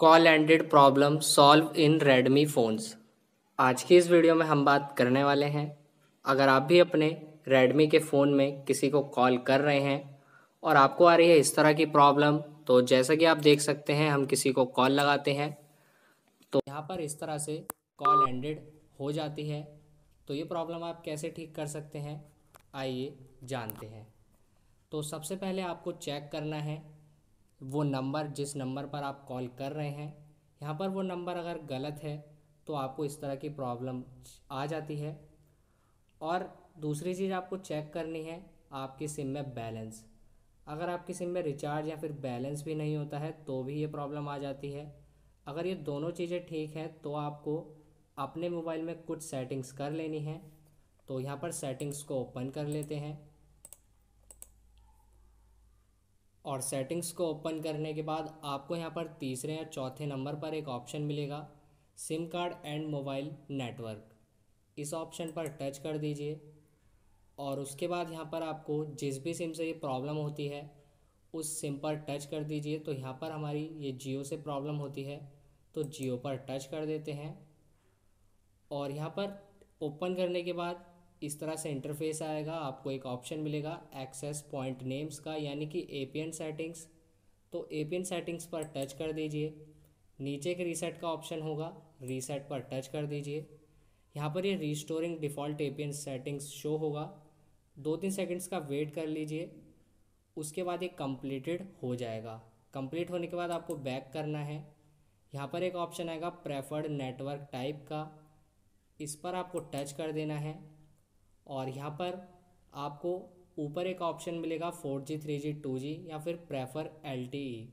call ended problem solve in Redmi phones आज की इस वीडियो में हम बात करने वाले हैं अगर आप भी अपने रेडमी के फ़ोन में किसी को कॉल कर रहे हैं और आपको आ रही है इस तरह की प्रॉब्लम तो जैसा कि आप देख सकते हैं हम किसी को कॉल लगाते हैं तो यहाँ पर इस तरह से कॉल एंडेड हो जाती है तो ये प्रॉब्लम आप कैसे ठीक कर सकते हैं आइए जानते हैं तो सबसे पहले आपको चेक करना है वो नंबर जिस नंबर पर आप कॉल कर रहे हैं यहाँ पर वो नंबर अगर गलत है तो आपको इस तरह की प्रॉब्लम आ जाती है और दूसरी चीज़ आपको चेक करनी है आपकी सिम में बैलेंस अगर आपकी सिम में रिचार्ज या फिर बैलेंस भी नहीं होता है तो भी ये प्रॉब्लम आ जाती है अगर ये दोनों चीज़ें ठीक हैं तो आपको अपने मोबाइल में कुछ सेटिंग्स कर लेनी है तो यहाँ पर सेटिंग्स को ओपन कर लेते हैं और सेटिंग्स को ओपन करने के बाद आपको यहाँ पर तीसरे या चौथे नंबर पर एक ऑप्शन मिलेगा SIM card and mobile network इस ऑप्शन पर टच कर दीजिए और उसके बाद यहाँ पर आपको जिस भी सिम से ये प्रॉब्लम होती है उस सिम पर टच कर दीजिए तो यहाँ पर हमारी ये जियो से प्रॉब्लम होती है तो जियो पर टच कर देते हैं और यहाँ पर ओपन करने के बाद इस तरह से इंटरफेस आएगा आपको एक ऑप्शन मिलेगा एक्सेस पॉइंट नेम्स का यानी कि एपीएन सेटिंग्स तो एपीएन सेटिंग्स पर टच कर दीजिए नीचे के रीसेट का ऑप्शन होगा रीसेट पर टच कर दीजिए यहाँ पर ये restoring default APN settings show होगा दो तीन सेकंड्स का वेट कर लीजिए उसके बाद ये कंप्लीटेड हो जाएगा कंप्लीट होने के बाद आपको बैक करना है यहाँ पर एक ऑप्शन आएगा प्रेफर्ड नेटवर्क टाइप का इस पर आपको टच कर देना है और यहाँ पर आपको ऊपर एक ऑप्शन मिलेगा four G three G two G या फिर प्रेफर एल टी ई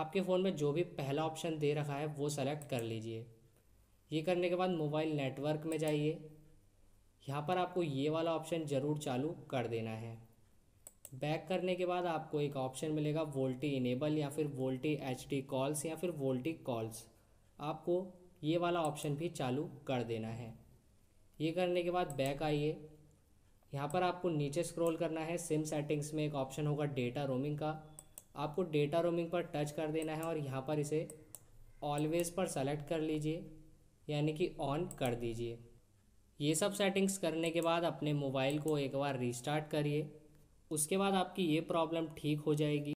आपके फ़ोन में जो भी पहला ऑप्शन दे रखा है वो सेलेक्ट कर लीजिए ये करने के बाद मोबाइल नेटवर्क में जाइए यहाँ पर आपको ये वाला ऑप्शन ज़रूर चालू कर देना है बैक करने के बाद आपको एक ऑप्शन मिलेगा वोल्टी इनेबल या फिर वोल्टी एच कॉल्स या फिर वोल्टी कॉल्स आपको ये वाला ऑप्शन भी चालू कर देना है ये करने के बाद बैक आइए यहाँ पर आपको नीचे स्क्रॉल करना है सिम सेटिंग्स में एक ऑप्शन होगा डेटा रोमिंग का आपको डेटा रोमिंग पर टच कर देना है और यहाँ पर इसे ऑलवेज़ पर सेलेक्ट कर लीजिए यानी कि ऑन कर दीजिए ये सब सेटिंग्स करने के बाद अपने मोबाइल को एक बार रिस्टार्ट करिए उसके बाद आपकी ये प्रॉब्लम ठीक हो जाएगी